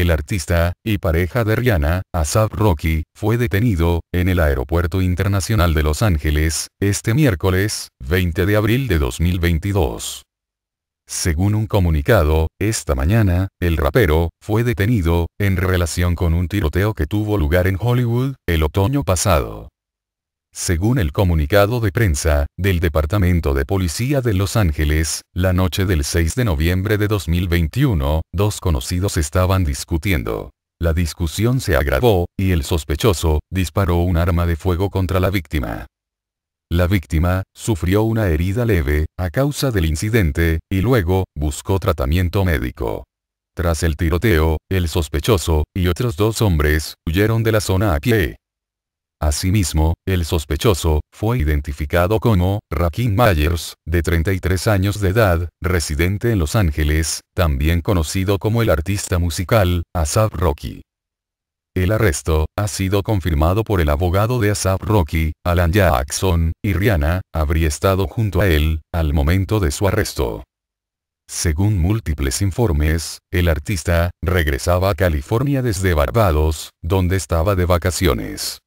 el artista, y pareja de Rihanna, Asap Rocky, fue detenido, en el Aeropuerto Internacional de Los Ángeles, este miércoles, 20 de abril de 2022. Según un comunicado, esta mañana, el rapero, fue detenido, en relación con un tiroteo que tuvo lugar en Hollywood, el otoño pasado. Según el comunicado de prensa del Departamento de Policía de Los Ángeles, la noche del 6 de noviembre de 2021, dos conocidos estaban discutiendo. La discusión se agravó, y el sospechoso disparó un arma de fuego contra la víctima. La víctima sufrió una herida leve a causa del incidente, y luego buscó tratamiento médico. Tras el tiroteo, el sospechoso y otros dos hombres huyeron de la zona a pie. Asimismo, el sospechoso, fue identificado como, Rakin Myers, de 33 años de edad, residente en Los Ángeles, también conocido como el artista musical, Asap Rocky. El arresto, ha sido confirmado por el abogado de Asap Rocky, Alan Jackson, y Rihanna, habría estado junto a él, al momento de su arresto. Según múltiples informes, el artista, regresaba a California desde Barbados, donde estaba de vacaciones.